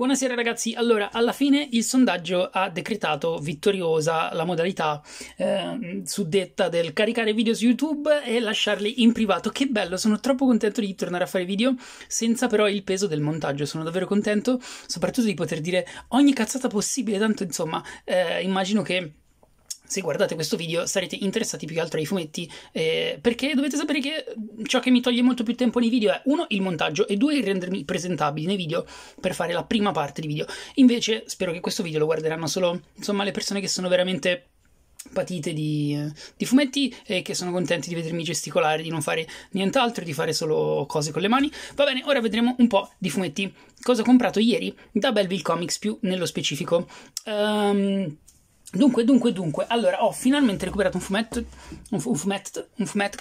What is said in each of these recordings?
Buonasera ragazzi, allora alla fine il sondaggio ha decretato vittoriosa la modalità eh, suddetta del caricare video su YouTube e lasciarli in privato. Che bello, sono troppo contento di tornare a fare video senza però il peso del montaggio, sono davvero contento soprattutto di poter dire ogni cazzata possibile, tanto insomma eh, immagino che se guardate questo video sarete interessati più che altro ai fumetti, eh, perché dovete sapere che ciò che mi toglie molto più tempo nei video è uno il montaggio e due il rendermi presentabili nei video per fare la prima parte di video. Invece spero che questo video lo guarderanno solo insomma, le persone che sono veramente patite di, di fumetti e che sono contenti di vedermi gesticolare, di non fare nient'altro, di fare solo cose con le mani. Va bene, ora vedremo un po' di fumetti. Cosa ho comprato ieri da Belleville Comics più nello specifico. Um, Dunque, dunque, dunque, allora ho finalmente recuperato un fumetto, un, fumetto, un fumetto,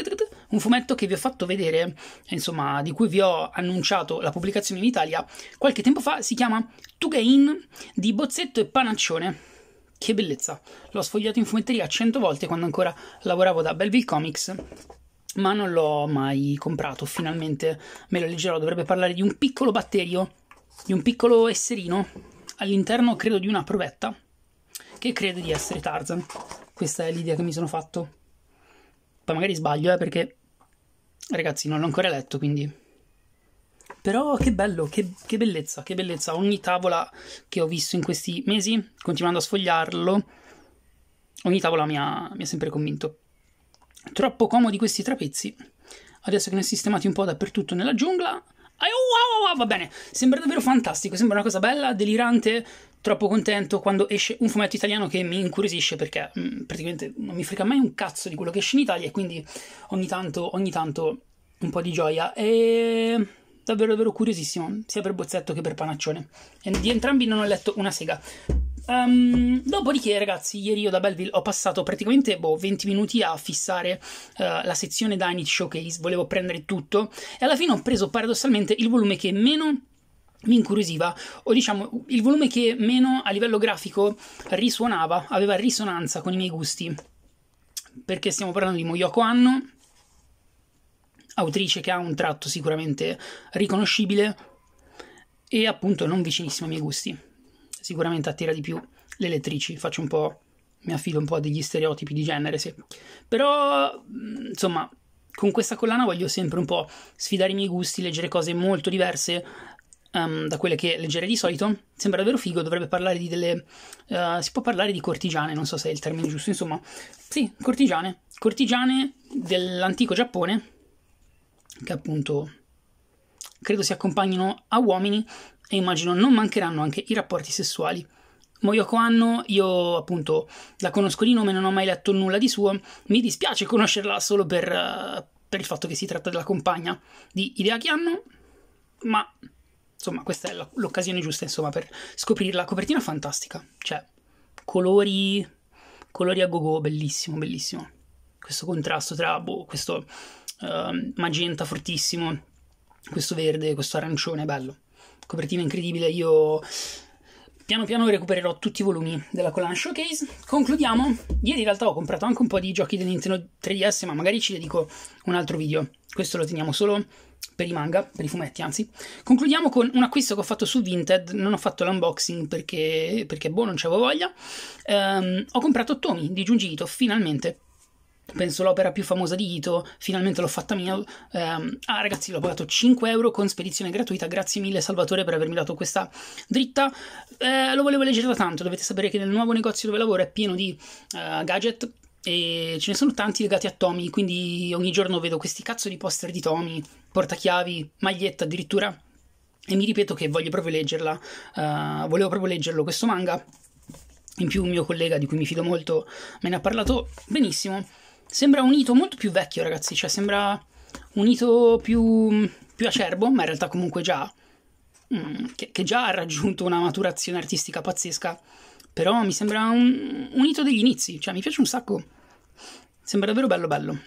un fumetto che vi ho fatto vedere, insomma, di cui vi ho annunciato la pubblicazione in Italia qualche tempo fa, si chiama Tugain di Bozzetto e Panaccione. Che bellezza! L'ho sfogliato in fumetteria cento volte quando ancora lavoravo da Belleville Comics, ma non l'ho mai comprato, finalmente me lo leggerò, dovrebbe parlare di un piccolo batterio, di un piccolo esserino, all'interno credo di una provetta che crede di essere Tarzan. Questa è l'idea che mi sono fatto. Poi magari sbaglio, eh, perché ragazzi non l'ho ancora letto, quindi... Però che bello, che, che, bellezza, che bellezza. Ogni tavola che ho visto in questi mesi, continuando a sfogliarlo, ogni tavola mi ha, mi ha sempre convinto. Troppo comodi questi trapezzi. Adesso che ne ho sistemati un po' dappertutto nella giungla, Oh, wow, wow, va bene. Sembra davvero fantastico, sembra una cosa bella, delirante. Troppo contento quando esce un fumetto italiano che mi incuriosisce perché mh, mm, praticamente non mi frega mai un cazzo di quello che esce in Italia e quindi ogni tanto, ogni tanto un po' di gioia. E davvero, davvero curiosissimo, sia per Bozzetto che per Panaccione. E di entrambi non ho letto una sega. Um, dopodiché, ragazzi, ieri io da Belleville ho passato praticamente boh, 20 minuti a fissare uh, la sezione Dynit Showcase, volevo prendere tutto e alla fine ho preso paradossalmente il volume che meno mi incuriosiva, o diciamo il volume che meno a livello grafico risuonava, aveva risonanza con i miei gusti, perché stiamo parlando di Moyoko Anno, autrice che ha un tratto sicuramente riconoscibile e appunto non vicinissimo ai miei gusti sicuramente attira di più le lettrici. Faccio un po'. mi affido un po' a degli stereotipi di genere, sì. Però, mm, insomma, con questa collana voglio sempre un po' sfidare i miei gusti, leggere cose molto diverse um, da quelle che leggere di solito. Sembra davvero figo, dovrebbe parlare di delle... Uh, si può parlare di cortigiane, non so se è il termine giusto, insomma. Sì, cortigiane. Cortigiane dell'antico Giappone, che appunto credo si accompagnino a uomini e immagino non mancheranno anche i rapporti sessuali. Moyoko Anno, io appunto la conosco di nome, non ho mai letto nulla di suo, mi dispiace conoscerla solo per, uh, per il fatto che si tratta della compagna di Hideaki Anno, ma insomma questa è la, l'occasione giusta insomma, per scoprirla. Copertina fantastica, cioè colori, colori a gogo, bellissimo, bellissimo. Questo contrasto tra boh, questo uh, magenta fortissimo, questo verde, questo arancione, bello copertina incredibile, io piano piano recupererò tutti i volumi della collana showcase. Concludiamo. Ieri in realtà ho comprato anche un po' di giochi del Nintendo 3DS, ma magari ci dedico un altro video. Questo lo teniamo solo per i manga, per i fumetti, anzi. Concludiamo con un acquisto che ho fatto su Vinted. Non ho fatto l'unboxing perché, perché boh, non c'avevo voglia. Um, ho comprato Tommy di Giungito, finalmente penso l'opera più famosa di Ito, finalmente l'ho fatta mia. Ehm, ah ragazzi, l'ho pagato 5 euro con spedizione gratuita, grazie mille Salvatore per avermi dato questa dritta. Eh, lo volevo leggere da tanto, dovete sapere che nel nuovo negozio dove lavoro è pieno di uh, gadget e ce ne sono tanti legati a Tommy, quindi ogni giorno vedo questi cazzo di poster di Tommy, portachiavi, maglietta addirittura. E mi ripeto che voglio proprio leggerla, uh, volevo proprio leggerlo questo manga. In più un mio collega di cui mi fido molto me ne ha parlato benissimo Sembra un Ito molto più vecchio, ragazzi. Cioè, sembra un Ito più, più acerbo, ma in realtà comunque già. Mm, che, che, già ha raggiunto una maturazione artistica pazzesca. Però mi sembra un, un Ito degli inizi. Cioè, mi piace un sacco. Sembra davvero bello, bello.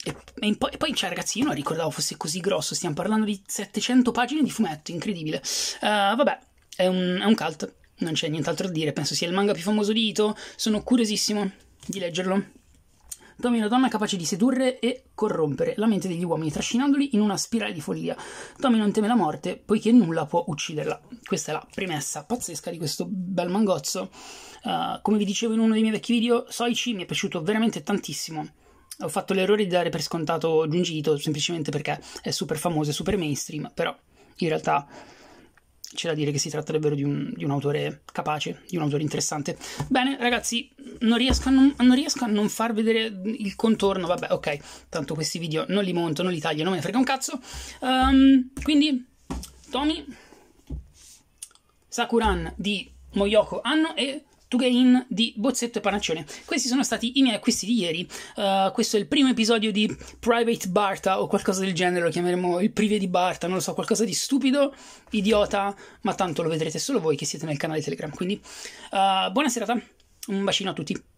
E, e, poi, e poi, cioè, ragazzi, io non ricordavo fosse così grosso. Stiamo parlando di 700 pagine di fumetto, incredibile. Uh, vabbè, è un, è un cult. Non c'è nient'altro da dire. Penso sia il manga più famoso di Ito. Sono curiosissimo di leggerlo. Tommy una donna capace di sedurre e corrompere la mente degli uomini, trascinandoli in una spirale di follia. Tommy non teme la morte, poiché nulla può ucciderla. Questa è la premessa pazzesca di questo bel mangozzo. Uh, come vi dicevo in uno dei miei vecchi video, Soichi mi è piaciuto veramente tantissimo. Ho fatto l'errore di dare per scontato Giungito semplicemente perché è super famoso e super mainstream, però in realtà c'è da dire che si tratta davvero di un, di un autore capace, di un autore interessante. Bene, ragazzi, non riesco, non, non riesco, a non far vedere il contorno. Vabbè, ok, tanto questi video non li monto, non li taglio, non me ne frega un cazzo. Um, quindi, Tommy, Sakuran di Moyoko Anno e Tugein di Bozzetto e Panaccione. Questi sono stati i miei acquisti di ieri. Uh, questo è il primo episodio di Private Barta o qualcosa del genere, lo chiameremo il prive di Barta, non lo so, qualcosa di stupido, idiota, ma tanto lo vedrete solo voi che siete nel canale Telegram. Quindi, uh, buona serata. Un bacino a tutti.